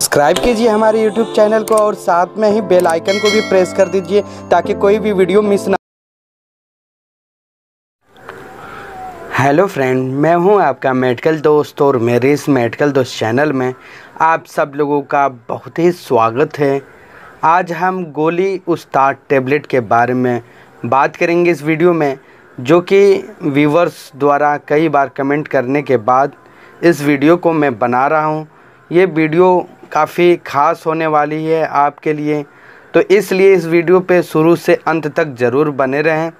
subscribe कीजिए हमारे YouTube channel को और साथ में ही बेल आइकन को भी प्रेस कर दीजिए ताकि कोई भी वीडियो मिस ना हेलो फ्रेंड मैं हूं आपका मेडिकल दोस्त और मेरे इस मेडिकल दोस्त चैनल में आप सब लोगों का बहुत ही स्वागत है आज हम गोली उस्ताद टेबलेट के बारे में बात करेंगे इस वीडियो में जो कि व्यूवर्स द्वारा कई बार कमेंट करने के बाद इस वीडियो को मैं बना रहा हूं ये वीडियो काफ़ी ख़ास होने वाली है आपके लिए तो इसलिए इस वीडियो पे शुरू से अंत तक ज़रूर बने रहें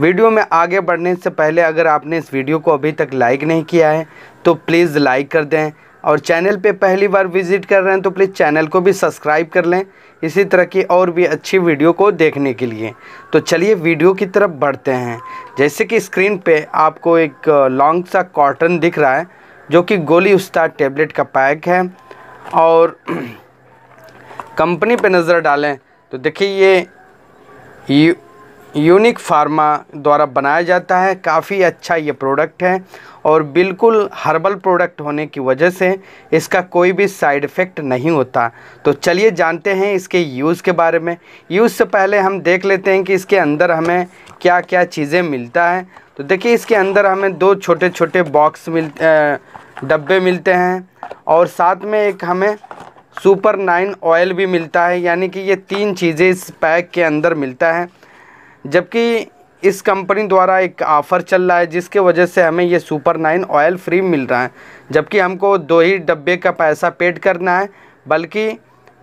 वीडियो में आगे बढ़ने से पहले अगर आपने इस वीडियो को अभी तक लाइक नहीं किया है तो प्लीज़ लाइक कर दें और चैनल पे पहली बार विज़िट कर रहे हैं तो प्लीज़ चैनल को भी सब्सक्राइब कर लें इसी तरह की और भी अच्छी वीडियो को देखने के लिए तो चलिए वीडियो की तरफ बढ़ते हैं जैसे कि स्क्रीन पे आपको एक लॉन्ग सा कॉटन दिख रहा है जो कि गोली उस्ताद टेबलेट का पैक है और कंपनी पे नज़र डालें तो देखिए ये यू, यूनिक फार्मा द्वारा बनाया जाता है काफ़ी अच्छा ये प्रोडक्ट है और बिल्कुल हर्बल प्रोडक्ट होने की वजह से इसका कोई भी साइड इफ़ेक्ट नहीं होता तो चलिए जानते हैं इसके यूज़ के बारे में यूज़ से पहले हम देख लेते हैं कि इसके अंदर हमें क्या क्या चीज़ें मिलता है तो देखिए इसके अंदर हमें दो छोटे छोटे बॉक्स मिल डब्बे मिलते हैं और साथ में एक हमें सुपर नाइन ऑयल भी मिलता है यानी कि ये तीन चीज़ें इस पैक के अंदर मिलता है जबकि इस कंपनी द्वारा एक ऑफर चल रहा है जिसके वजह से हमें ये सुपर नाइन ऑयल फ्री मिल रहा है जबकि हमको दो ही डब्बे का पैसा पेड करना है बल्कि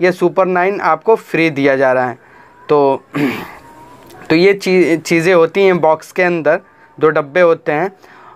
ये सुपर नाइन आपको फ्री दिया जा रहा है तो तो ये चीज़ें होती हैं बॉक्स के अंदर दो डब्बे होते हैं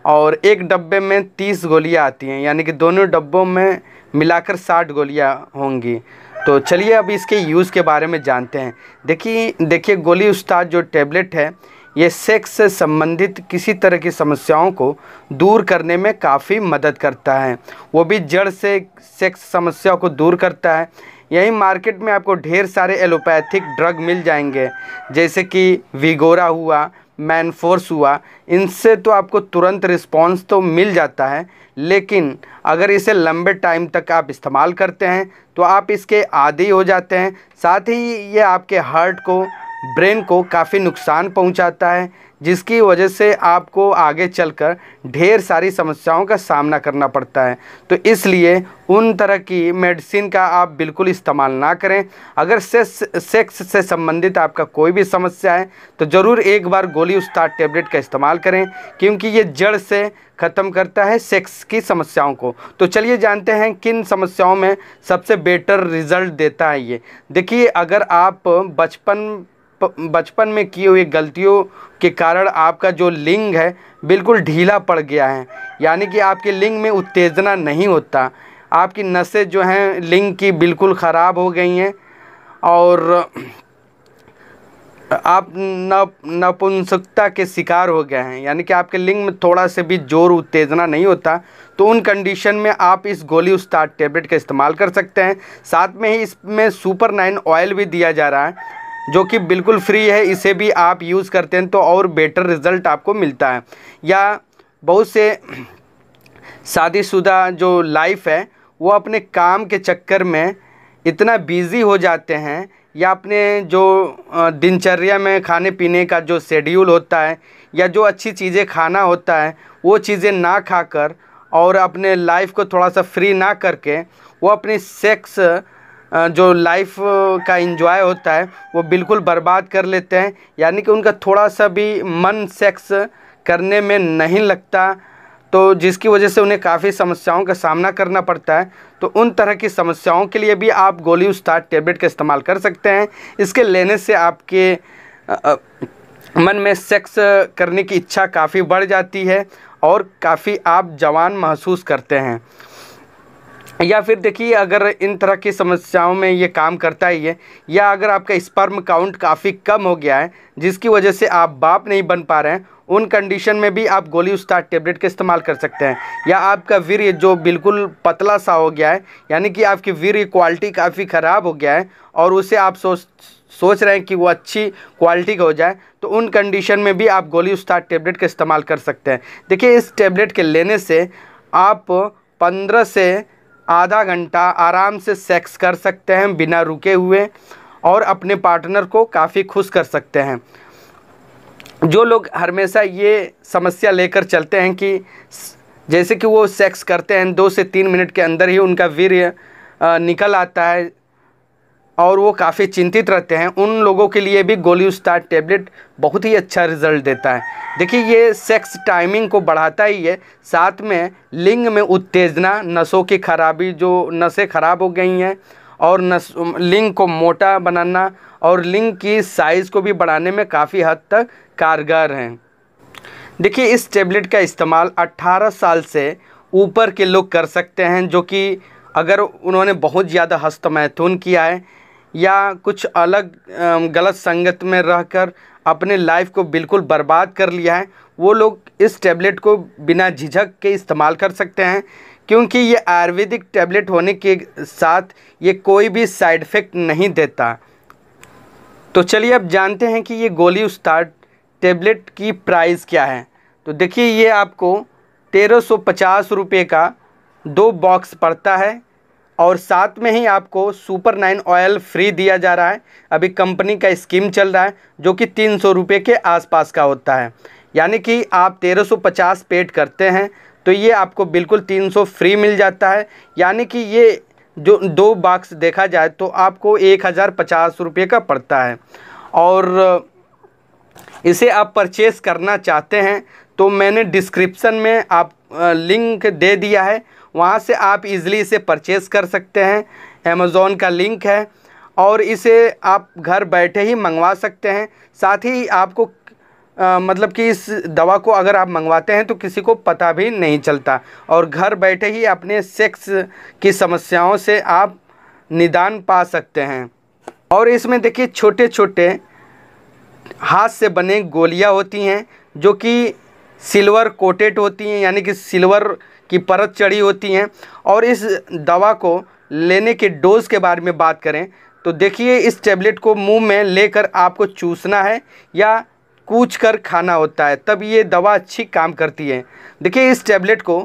और एक डब्बे में तीस गोलियाँ आती हैं यानी कि दोनों डब्बों में मिलाकर साठ गोलियाँ होंगी तो चलिए अब इसके यूज़ के बारे में जानते हैं देखिए देखिए गोली उस्ताद जो टैबलेट है ये सेक्स से संबंधित किसी तरह की समस्याओं को दूर करने में काफ़ी मदद करता है वो भी जड़ से सेक्स समस्याओं को दूर करता है यही मार्केट में आपको ढेर सारे एलोपैथिक ड्रग मिल जाएंगे जैसे कि विगोरा हुआ मैनफोर्स हुआ इनसे तो आपको तुरंत रिस्पॉन्स तो मिल जाता है लेकिन अगर इसे लंबे टाइम तक आप इस्तेमाल करते हैं तो आप इसके आदि हो जाते हैं साथ ही ये आपके हार्ट को ब्रेन को काफ़ी नुकसान पहुंचाता है जिसकी वजह से आपको आगे चलकर ढेर सारी समस्याओं का सामना करना पड़ता है तो इसलिए उन तरह की मेडिसिन का आप बिल्कुल इस्तेमाल ना करें अगर सेक्स सेक्स से संबंधित आपका कोई भी समस्या है तो ज़रूर एक बार गोली उस्ताद टेबलेट का इस्तेमाल करें क्योंकि ये जड़ से ख़त्म करता है सेक्स की समस्याओं को तो चलिए जानते हैं किन समस्याओं में सबसे बेटर रिज़ल्ट देता है ये देखिए अगर आप बचपन बचपन में किए हुए गलतियों के कारण आपका जो लिंग है बिल्कुल ढीला पड़ गया है यानी कि आपके लिंग में उत्तेजना नहीं होता आपकी नसें जो हैं लिंग की बिल्कुल ख़राब हो गई हैं और आप नपुंसकता के शिकार हो गए हैं यानी कि आपके लिंग में थोड़ा से भी जोर उत्तेजना नहीं होता तो उन कंडीशन में आप इस गोली उस्ताद टेबलेट का इस्तेमाल कर सकते हैं साथ में ही इसमें सुपर नाइन ऑयल भी दिया जा रहा है जो कि बिल्कुल फ्री है इसे भी आप यूज़ करते हैं तो और बेटर रिज़ल्ट आपको मिलता है या बहुत से शादीशुदा जो लाइफ है वो अपने काम के चक्कर में इतना बिज़ी हो जाते हैं या अपने जो दिनचर्या में खाने पीने का जो शेड्यूल होता है या जो अच्छी चीज़ें खाना होता है वो चीज़ें ना खाकर और अपने लाइफ को थोड़ा सा फ्री ना करके वो अपनी सेक्स जो लाइफ का इन्जॉय होता है वो बिल्कुल बर्बाद कर लेते हैं यानी कि उनका थोड़ा सा भी मन सेक्स करने में नहीं लगता तो जिसकी वजह से उन्हें काफ़ी समस्याओं का सामना करना पड़ता है तो उन तरह की समस्याओं के लिए भी आप गोली उस्ताद टेबलेट का इस्तेमाल कर सकते हैं इसके लेने से आपके मन में सेक्स करने की इच्छा काफ़ी बढ़ जाती है और काफ़ी आप जवान महसूस करते हैं या फिर देखिए अगर इन तरह की समस्याओं में ये काम करता ही है या अगर आपका स्पर्म काउंट काफ़ी कम हो गया है जिसकी वजह से आप बाप नहीं बन पा रहे हैं उन कंडीशन में भी आप गोली उस्ताद टेबलेट का इस्तेमाल कर सकते हैं या आपका वीर्य जो बिल्कुल पतला सा हो गया है यानी कि आपकी वीर्य क्वालिटी काफ़ी ख़राब हो गया है और उसे आप सोच सोच रहे हैं कि वो अच्छी क्वालिटी का हो जाए तो उन कंडीशन में भी आप गोली उस्ताद टेबलेट का इस्तेमाल कर सकते हैं देखिए इस टेबलेट के लेने से आप पंद्रह से आधा घंटा आराम से सेक्स कर सकते हैं बिना रुके हुए और अपने पार्टनर को काफ़ी खुश कर सकते हैं जो लोग हमेशा ये समस्या लेकर चलते हैं कि जैसे कि वो सेक्स करते हैं दो से तीन मिनट के अंदर ही उनका वीर्य निकल आता है और वो काफ़ी चिंतित रहते हैं उन लोगों के लिए भी गोली स्टार टेबलेट बहुत ही अच्छा रिजल्ट देता है देखिए ये सेक्स टाइमिंग को बढ़ाता ही है साथ में लिंग में उत्तेजना नसों की खराबी जो नसें खराब हो गई हैं और नस लिंग को मोटा बनाना और लिंग की साइज़ को भी बढ़ाने में काफ़ी हद तक कारगर हैं देखिए इस टेबलेट का इस्तेमाल 18 साल से ऊपर के लोग कर सकते हैं जो कि अगर उन्होंने बहुत ज़्यादा हस्तमैथुन किया है या कुछ अलग गलत संगत में रहकर अपने लाइफ को बिल्कुल बर्बाद कर लिया है वो लोग इस टैबलेट को बिना झिझक के इस्तेमाल कर सकते हैं क्योंकि ये आयुर्वेदिक टैबलेट होने के साथ ये कोई भी साइड इफ़ेक्ट नहीं देता तो चलिए अब जानते हैं कि ये गोली उस्ताद टैबलेट की प्राइस क्या है तो देखिए ये आपको तेरह सौ पचास रुपये का दो बॉक्स पड़ता है और साथ में ही आपको सुपर नाइन ऑयल फ्री दिया जा रहा है अभी कंपनी का स्कीम चल रहा है जो कि तीन सौ रुपये के आसपास का होता है यानी कि आप तेरह सौ पचास पेड करते हैं तो ये आपको बिल्कुल तीन सौ फ्री मिल जाता है यानी कि ये जो दो बॉक्स देखा जाए तो आपको एक हज़ार पचास रुपये का पड़ता है और इसे आप परचेस करना चाहते हैं तो मैंने डिस्क्रिप्सन में आप लिंक दे दिया है वहाँ से आप इज़िली इसे परचेस कर सकते हैं अमेज़ोन का लिंक है और इसे आप घर बैठे ही मंगवा सकते हैं साथ ही आपको आ, मतलब कि इस दवा को अगर आप मंगवाते हैं तो किसी को पता भी नहीं चलता और घर बैठे ही अपने सेक्स की समस्याओं से आप निदान पा सकते हैं और इसमें देखिए छोटे छोटे हाथ से बने गोलियां होती हैं जो कि सिल्वर कोटेड होती हैं यानी कि सिल्वर की परत चढ़ी होती हैं और इस दवा को लेने के डोज़ के बारे में बात करें तो देखिए इस टैबलेट को मुंह में लेकर आपको चूसना है या कूच कर खाना होता है तब ये दवा अच्छी काम करती है देखिए इस टैबलेट को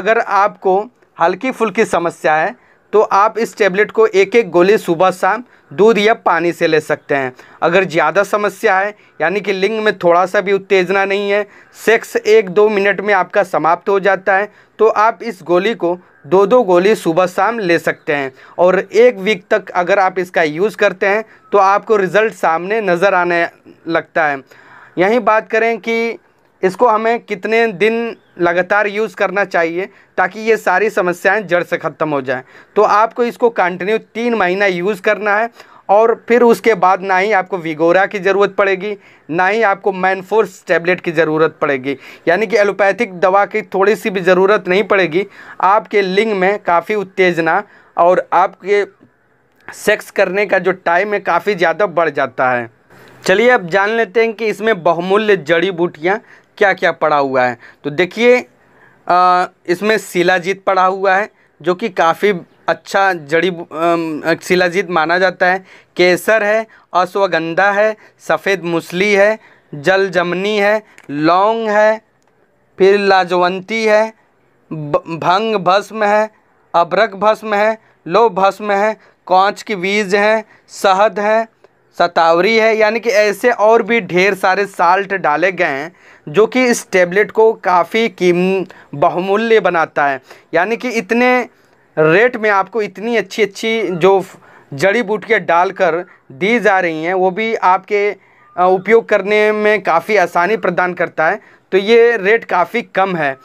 अगर आपको हल्की फुल्की समस्या है तो आप इस टेबलेट को एक एक गोली सुबह शाम दूध या पानी से ले सकते हैं अगर ज़्यादा समस्या है यानी कि लिंग में थोड़ा सा भी उत्तेजना नहीं है सेक्स एक दो मिनट में आपका समाप्त हो जाता है तो आप इस गोली को दो दो गोली सुबह शाम ले सकते हैं और एक वीक तक अगर आप इसका यूज़ करते हैं तो आपको रिज़ल्ट सामने नज़र आने लगता है यहीं बात करें कि इसको हमें कितने दिन लगातार यूज़ करना चाहिए ताकि ये सारी समस्याएं जड़ से ख़त्म हो जाएं तो आपको इसको कंटिन्यू तीन महीना यूज़ करना है और फिर उसके बाद ना ही आपको विगोरा की ज़रूरत पड़ेगी ना ही आपको मैनफोर्स टैबलेट की ज़रूरत पड़ेगी यानी कि एलोपैथिक दवा की थोड़ी सी भी ज़रूरत नहीं पड़ेगी आपके लिंग में काफ़ी उत्तेजना और आपके सेक्स करने का जो टाइम है काफ़ी ज़्यादा बढ़ जाता है चलिए अब जान लेते हैं कि इसमें बहुमूल्य जड़ी बूटियाँ क्या क्या पड़ा हुआ है तो देखिए इसमें शिलाजीत पड़ा हुआ है जो कि काफ़ी अच्छा जड़ी शिलाजीत माना जाता है केसर है अश्वगंधा है सफ़ेद मुसली है जल जमनी है लौंग है फिर लाजवंती है भंग भस्म है अभ्रक भस्म है लो भस्म है कांच की बीज हैं शहद हैं सतावरी है यानी कि ऐसे और भी ढेर सारे साल्ट डाले गए हैं जो कि इस टेबलेट को काफ़ी कीम बहुमूल्य बनाता है यानी कि इतने रेट में आपको इतनी अच्छी अच्छी जो जड़ी बूटियाँ डालकर दी जा रही हैं वो भी आपके उपयोग करने में काफ़ी आसानी प्रदान करता है तो ये रेट काफ़ी कम है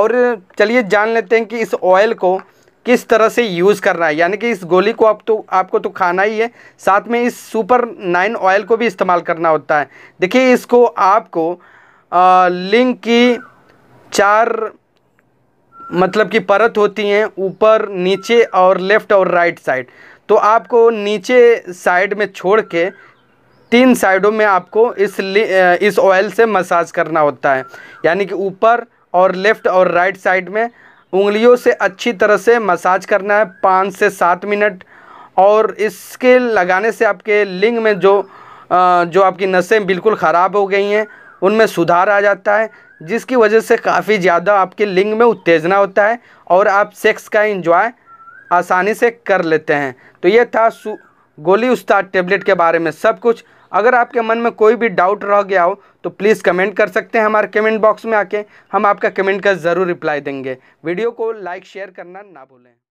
और चलिए जान लेते हैं कि इस ऑयल को किस तरह से यूज़ करना है यानी कि इस गोली को आप तो आपको तो खाना ही है साथ में इस सुपर नाइन ऑयल को भी इस्तेमाल करना होता है देखिए इसको आपको आ, लिंक की चार मतलब कि परत होती हैं ऊपर नीचे और लेफ़्ट और राइट साइड तो आपको नीचे साइड में छोड़ के तीन साइडों में आपको इस इस ऑयल से मसाज करना होता है यानी कि ऊपर और लेफ़्ट और राइट साइड में उंगलियों से अच्छी तरह से मसाज करना है पाँच से सात मिनट और इसके लगाने से आपके लिंग में जो जो आपकी नसें बिल्कुल ख़राब हो गई हैं उनमें सुधार आ जाता है जिसकी वजह से काफ़ी ज़्यादा आपके लिंग में उत्तेजना होता है और आप सेक्स का इंजॉय आसानी से कर लेते हैं तो ये था गोली उस्ताद टेबलेट के बारे में सब कुछ अगर आपके मन में कोई भी डाउट रह गया हो तो प्लीज़ कमेंट कर सकते हैं हमारे कमेंट बॉक्स में आके हम आपका कमेंट का ज़रूर रिप्लाई देंगे वीडियो को लाइक शेयर करना ना भूलें